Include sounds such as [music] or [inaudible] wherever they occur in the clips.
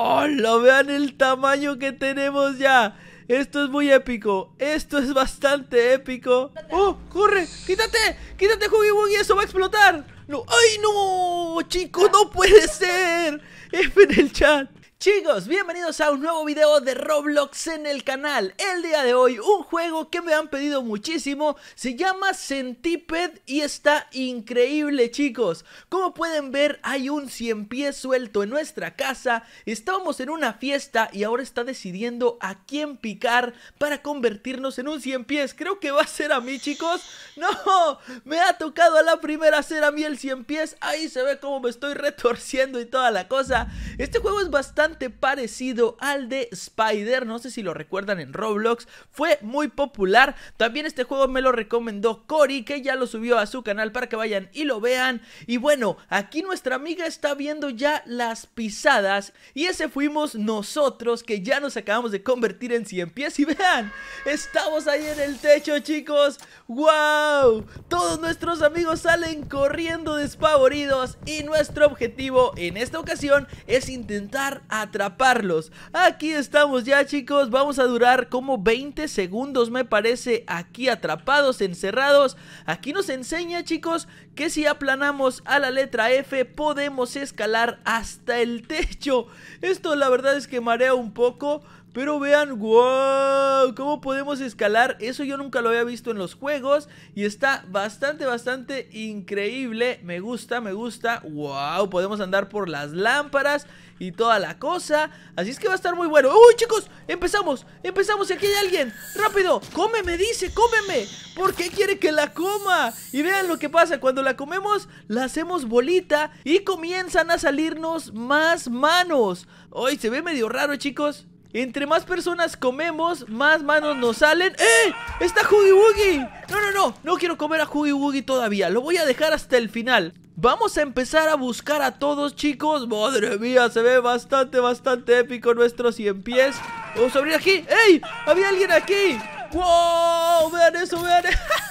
¡Oh, lo Vean el tamaño que tenemos ya. Esto es muy épico. Esto es bastante épico. ¡Oh! ¡Corre! ¡Quítate! ¡Quítate, Huggy Wuggy! ¡Eso va a explotar! ¡No! ¡Ay, no! ¡Chicos, no puede ser! F en el chat. Chicos, bienvenidos a un nuevo video de Roblox en el canal El día de hoy, un juego que me han pedido muchísimo Se llama Centiped y está increíble chicos Como pueden ver, hay un cien pies suelto en nuestra casa Estábamos en una fiesta y ahora está decidiendo a quién picar Para convertirnos en un cien pies Creo que va a ser a mí chicos [laughs] ¡No! Me ha tocado a la primera ser a mí el cien pies Ahí se ve cómo me estoy retorciendo y toda la cosa Este juego es bastante parecido al de Spider, no sé si lo recuerdan en Roblox, fue muy popular. También este juego me lo recomendó Cory, que ya lo subió a su canal para que vayan y lo vean. Y bueno, aquí nuestra amiga está viendo ya las pisadas y ese fuimos nosotros que ya nos acabamos de convertir en cien pies y vean, estamos ahí en el techo chicos, wow, todos nuestros amigos salen corriendo despavoridos y nuestro objetivo en esta ocasión es intentar atraparlos. Aquí estamos ya chicos, vamos a durar como 20 segundos me parece aquí atrapados, encerrados. Aquí nos enseña chicos que si aplanamos a la letra F podemos escalar hasta el techo. Esto la verdad es que marea un poco. Pero vean, wow, cómo podemos escalar. Eso yo nunca lo había visto en los juegos. Y está bastante, bastante increíble. Me gusta, me gusta. Wow, podemos andar por las lámparas y toda la cosa. Así es que va a estar muy bueno. ¡Uy, chicos! Empezamos, empezamos. aquí hay alguien. ¡Rápido! ¡Cómeme, dice! ¡Cómeme! ¿Por qué quiere que la coma? Y vean lo que pasa. Cuando la comemos, la hacemos bolita y comienzan a salirnos más manos. uy se ve medio raro, chicos! Entre más personas comemos, más manos nos salen ¡Eh! ¡Está Huggy Wuggy! No, no, no, no quiero comer a Huggy Wuggy todavía Lo voy a dejar hasta el final Vamos a empezar a buscar a todos, chicos Madre mía, se ve bastante, bastante épico nuestro 100 pies Vamos a abrir aquí ¡Ey! ¡Había alguien aquí! ¡Wow! ¡Vean eso, vean! [laughs]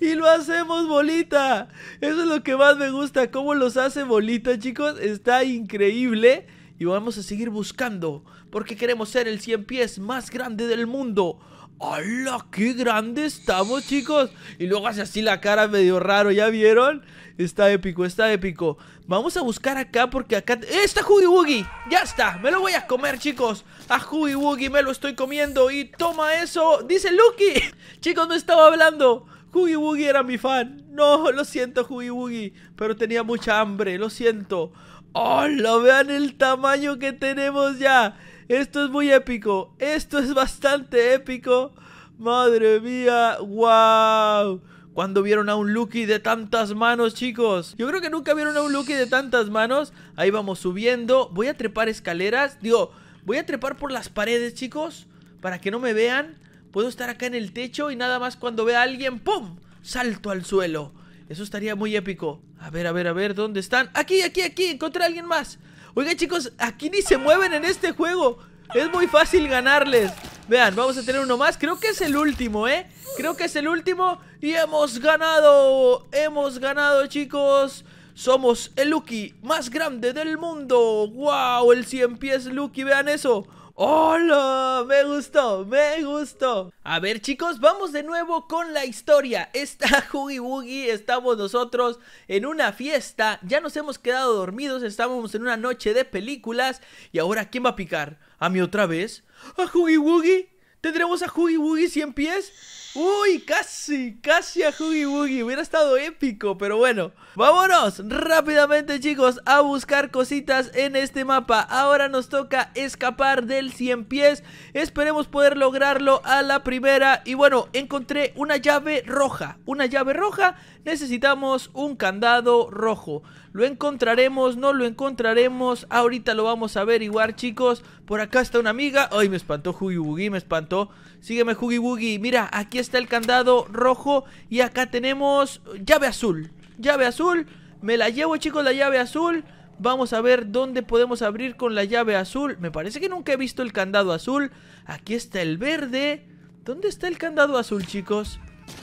y lo hacemos bolita Eso es lo que más me gusta Cómo los hace bolita, chicos Está increíble y vamos a seguir buscando porque queremos ser el 100 pies más grande del mundo. ¡Hala! ¡Qué grande estamos, chicos! Y luego hace así la cara medio raro, ¿ya vieron? Está épico, está épico. Vamos a buscar acá porque acá... está Huggy Wuggy! ¡Ya está! ¡Me lo voy a comer, chicos! A Huggy Wuggy me lo estoy comiendo y toma eso, dice Lucky. [laughs] chicos, no estaba hablando. Huggy Wuggy era mi fan. No, lo siento, Huggy Wuggy. Pero tenía mucha hambre, lo siento. Oh, lo Vean el tamaño que tenemos ya. Esto es muy épico. Esto es bastante épico. Madre mía. ¡Wow! Cuando vieron a un Lucky de tantas manos, chicos? Yo creo que nunca vieron a un Lucky de tantas manos. Ahí vamos subiendo. Voy a trepar escaleras. Digo, voy a trepar por las paredes, chicos. Para que no me vean. Puedo estar acá en el techo y nada más cuando vea a alguien, ¡pum! Salto al suelo. Eso estaría muy épico. A ver, a ver, a ver, ¿dónde están? Aquí, aquí, aquí, encontré a alguien más. Oigan, chicos, aquí ni se mueven en este juego. Es muy fácil ganarles. Vean, vamos a tener uno más. Creo que es el último, ¿eh? Creo que es el último. Y hemos ganado. Hemos ganado, chicos. Somos el Lucky más grande del mundo. ¡Wow! El 100 pies Lucky, vean eso. ¡Hola! Me gustó, me gustó. A ver chicos, vamos de nuevo con la historia. [laughs] Está Huggy Woogie, estamos nosotros en una fiesta, ya nos hemos quedado dormidos, estábamos en una noche de películas y ahora ¿quién va a picar? ¿A mí otra vez? ¿A Huggy Woogie? ¿Tendremos a Huggy Wuggy 100 pies? Uy, casi, casi a Huggy Wuggy. Hubiera estado épico, pero bueno. Vámonos rápidamente, chicos, a buscar cositas en este mapa. Ahora nos toca escapar del 100 pies. Esperemos poder lograrlo a la primera. Y bueno, encontré una llave roja. Una llave roja. Necesitamos un candado rojo. ¿Lo encontraremos? ¿No lo encontraremos? Ahorita lo vamos a averiguar, chicos. Por acá está una amiga. Ay, me espantó Huggy Boogie, me espantó. Sígueme, Huggy Boogie. Mira, aquí está el candado rojo y acá tenemos llave azul. Llave azul. Me la llevo, chicos, la llave azul. Vamos a ver dónde podemos abrir con la llave azul. Me parece que nunca he visto el candado azul. Aquí está el verde. ¿Dónde está el candado azul, chicos?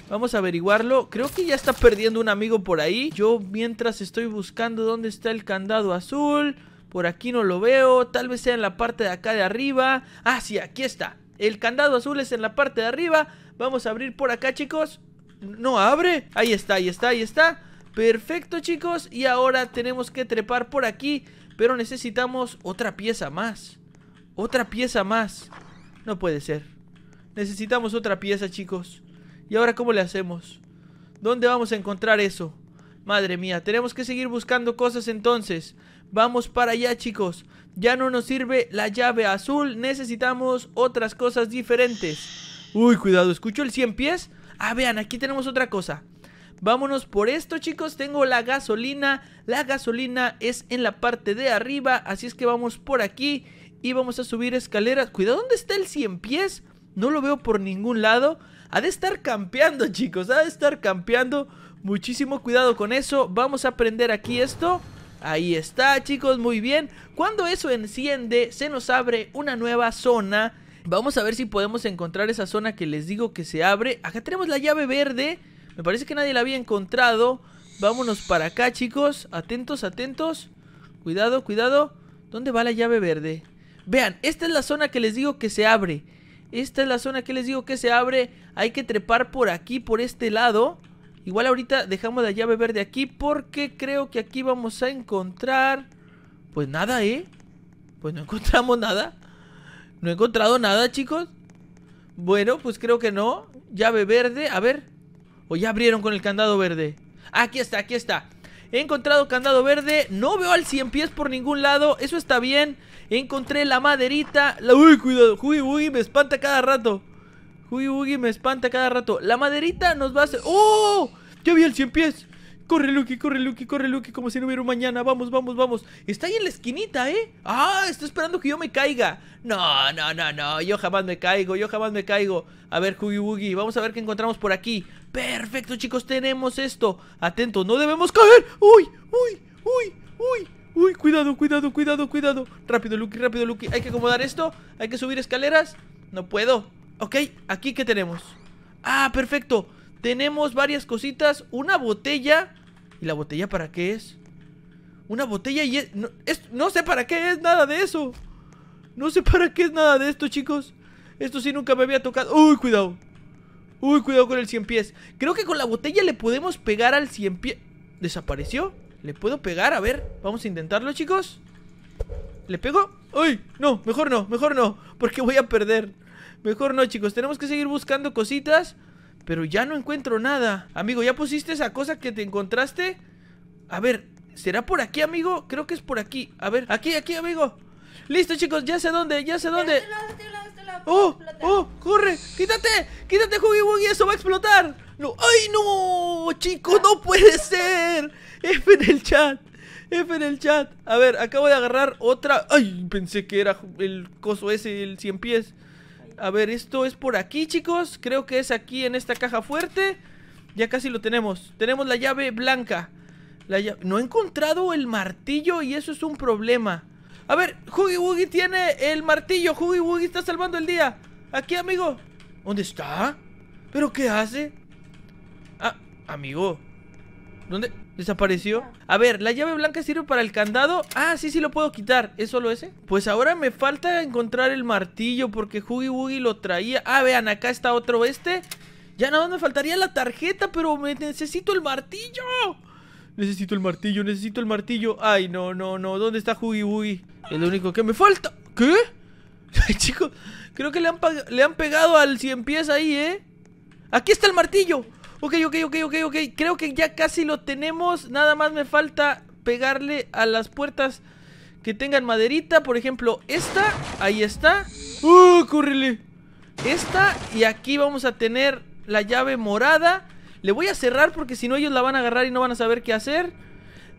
Vamos a averiguarlo. Creo que ya está perdiendo un amigo por ahí. Yo mientras estoy buscando dónde está el candado azul. Por aquí no lo veo. Tal vez sea en la parte de acá de arriba. Ah, sí, aquí está. El candado azul es en la parte de arriba. Vamos a abrir por acá, chicos. No abre. Ahí está, ahí está, ahí está. Perfecto, chicos. Y ahora tenemos que trepar por aquí. Pero necesitamos otra pieza más. Otra pieza más. No puede ser. Necesitamos otra pieza, chicos. ¿Y ahora cómo le hacemos? ¿Dónde vamos a encontrar eso? Madre mía, tenemos que seguir buscando cosas entonces. Vamos para allá, chicos. Ya no nos sirve la llave azul. Necesitamos otras cosas diferentes. Uy, cuidado, ¿escucho el 100 pies? Ah, vean, aquí tenemos otra cosa. Vámonos por esto, chicos. Tengo la gasolina. La gasolina es en la parte de arriba. Así es que vamos por aquí. Y vamos a subir escaleras. Cuidado, ¿dónde está el 100 pies? No lo veo por ningún lado. Ha de estar campeando, chicos. Ha de estar campeando. Muchísimo cuidado con eso. Vamos a prender aquí esto. Ahí está, chicos. Muy bien. Cuando eso enciende, se nos abre una nueva zona. Vamos a ver si podemos encontrar esa zona que les digo que se abre. Acá tenemos la llave verde. Me parece que nadie la había encontrado. Vámonos para acá, chicos. Atentos, atentos. Cuidado, cuidado. ¿Dónde va la llave verde? Vean, esta es la zona que les digo que se abre. Esta es la zona que les digo que se abre. Hay que trepar por aquí, por este lado. Igual ahorita dejamos la llave verde aquí porque creo que aquí vamos a encontrar... Pues nada, ¿eh? Pues no [laughs] encontramos nada. No he encontrado nada, chicos. Bueno, pues creo que no. Llave verde, a ver. O ya abrieron con el candado verde. Aquí está, aquí está. He encontrado candado verde. No veo al cien pies por ningún lado. Eso está bien. Encontré la maderita. La... Uy, cuidado. Uy, uy, me espanta cada rato. Uy, uy, me espanta cada rato. La maderita nos va a hacer... ¡Oh! Yo vi el cien pies. Corre, Lucky, corre, Lucky, corre, Lucky, como si no hubiera mañana. Vamos, vamos, vamos. Está ahí en la esquinita, ¿eh? Ah, está esperando que yo me caiga. No, no, no, no. Yo jamás me caigo, yo jamás me caigo. A ver, Huggy Wuggy, vamos a ver qué encontramos por aquí. Perfecto, chicos, tenemos esto. Atento, no debemos caer. Uy, uy, uy, uy. Uy, cuidado, cuidado, cuidado, cuidado. Rápido, Lucky, rápido, Lucky. Hay que acomodar esto. Hay que subir escaleras. No puedo. Ok, aquí qué tenemos. Ah, perfecto. Tenemos varias cositas. Una botella ¿Y la botella para qué es? Una botella y es no, sé para qué es nada de eso. No sé para qué es nada de esto, chicos. Esto sí nunca me había tocado. Uy, cuidado. Uy, cuidado con el cien pies. Creo que con la botella le podemos pegar al cien pies. ¿Desapareció? ¿Le puedo pegar? A ver, vamos a intentarlo, chicos. ¿Le pego? ¡Uy! No, mejor no, mejor no. Porque voy a perder. Mejor no, chicos. Tenemos que seguir buscando cositas. Pero ya no encuentro nada. Amigo, ¿ya pusiste esa cosa que te encontraste? A ver, ¿será por aquí, amigo? Creo que es por aquí. A ver, aquí, aquí, amigo. Listo, chicos, ya sé dónde, ya sé dónde. Este este este ¡Oh! ¡Oh! ¡Corre! ¡Quítate! ¡Quítate, Huggy y ¡Eso va a explotar! ¡No! ¡Ay, no! ¡Chicos, no puede ser! F en el chat. F en el chat. A ver, acabo de agarrar otra. ¡Ay! Pensé que era el coso ese, el 100 pies. A ver, esto es por aquí, chicos. Creo que es aquí en esta caja fuerte. Ya casi lo tenemos. Tenemos la llave blanca. No he encontrado el martillo y eso es un problema. A ver, Huggy Wuggy tiene el martillo. Huggy Wuggy está salvando el día. Aquí, amigo. ¿Dónde está? ¿Pero qué hace? Ah, amigo. ¿Dónde? Desapareció. A ver, la llave blanca sirve para el candado. Ah, sí, sí lo puedo quitar. ¿Es lo ese? Pues ahora me falta encontrar el martillo porque Huggy Wuggy lo traía. Ah, vean, acá está otro este. Ya nada me faltaría la tarjeta, pero me necesito el martillo. Necesito el martillo, necesito el martillo. Ay, no, no, no. ¿Dónde está Huggy Woogie? Es lo único que me falta. ¿Qué? [laughs] Chicos, creo que le han, pegado al cien pies ahí, ¿eh? ¡Aquí está el martillo! Ok, ok, ok, ok, ok. Creo que ya casi lo tenemos. Nada más me falta pegarle a las puertas que tengan maderita. Por ejemplo, esta. Ahí está. ¡Uh, córrele! Esta. Y aquí vamos a tener la llave morada. Le voy a cerrar porque si no ellos la van a agarrar y no van a saber qué hacer.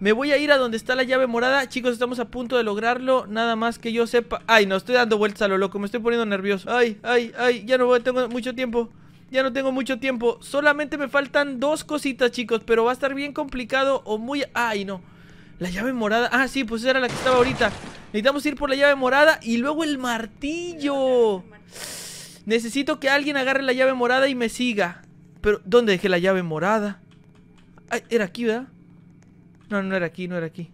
Me voy a ir a donde está la llave morada. Chicos, estamos a punto de lograrlo. Nada más que yo sepa. Ay, no, estoy dando vueltas a lo loco. Me estoy poniendo nervioso. Ay, ay, ay. Ya no tengo mucho tiempo ya no tengo mucho tiempo. Solamente me faltan dos cositas, chicos. Pero va a estar bien complicado o muy... ¡Ay, no! La llave morada. Ah, sí, pues era la que estaba ahorita. Necesitamos ir por la llave morada y luego el martillo. Necesito que alguien agarre la llave morada y me siga. Pero, ¿dónde dejé la llave morada? Ay, era aquí, ¿verdad? No, no era aquí, no era aquí.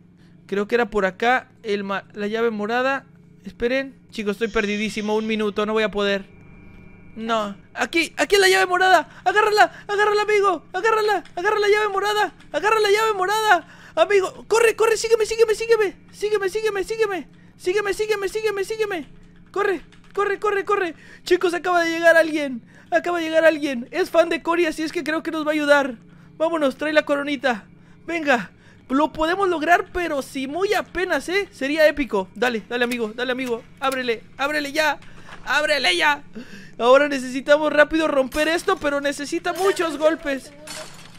Creo que era por acá el la llave morada. Esperen. Chicos, estoy perdidísimo. Un minuto, no voy a poder. No, aquí, aquí la llave morada. Agárrala, agárrala, amigo. Agárrala, agarra la llave morada. Agarra la llave morada. Amigo, corre, corre, sígueme, sígueme, sígueme. Sígueme, sígueme, sígueme. Sígueme, sígueme, sígueme, sígueme. Corre, corre, corre, corre. Chicos, acaba de llegar alguien. Acaba de llegar alguien. Es fan de Cory, así es que creo que nos va a ayudar. Vámonos, trae la coronita. Venga, lo podemos lograr, pero si muy apenas, ¿eh? Sería épico. Dale, dale, amigo, dale, amigo. Ábrele, ábrele ya. Ábrele ya. Ahora necesitamos rápido romper esto, pero necesita muchos golpes.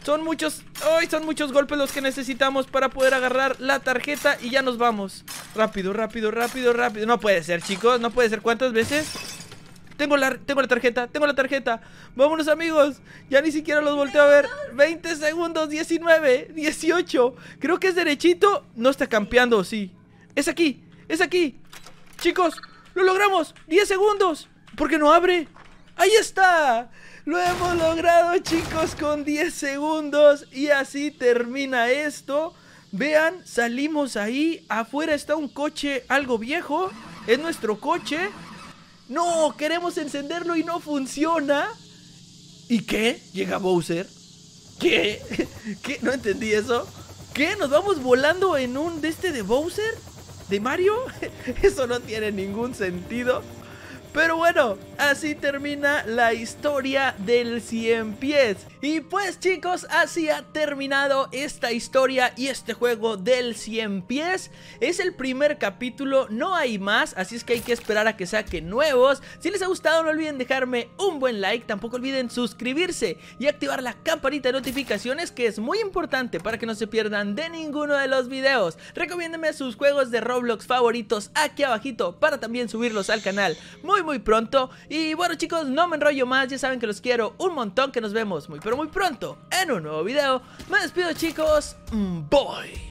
Son muchos, ay, son muchos golpes los que necesitamos para poder agarrar la tarjeta y ya nos vamos. Rápido, rápido, rápido, rápido. No puede ser, chicos, no puede ser. ¿Cuántas veces? Tengo la, tengo la tarjeta, tengo la tarjeta. Vámonos, amigos. Ya ni siquiera los volteo a ver. 20 segundos, 19, 18. Creo que es derechito. No está campeando, sí. Es aquí, es aquí. Chicos, lo logramos. 10 segundos. ¿Por qué no abre? ¡Ahí está! Lo hemos logrado chicos con 10 segundos y así termina esto. Vean, salimos ahí, afuera está un coche algo viejo, es nuestro coche. No, queremos encenderlo y no funciona. ¿Y qué? Llega Bowser. ¿Qué? [laughs] ¿Qué? No entendí eso. ¿Qué? ¿Nos vamos volando en un de este de Bowser? ¿De Mario? [laughs] Eso no tiene ningún sentido. Pero bueno, así termina la historia del 100 pies. Y pues chicos, así ha terminado esta historia y este juego del 100 pies Es el primer capítulo, no hay más, así es que hay que esperar a que saquen nuevos Si les ha gustado no olviden dejarme un buen like, tampoco olviden suscribirse Y activar la campanita de notificaciones que es muy importante para que no se pierdan de ninguno de los videos Recomiéndeme sus juegos de Roblox favoritos aquí abajito para también subirlos al canal muy muy pronto Y bueno chicos, no me enrollo más, ya saben que los quiero un montón, que nos vemos muy pronto pero muy pronto en un nuevo video. Me despido chicos, bye.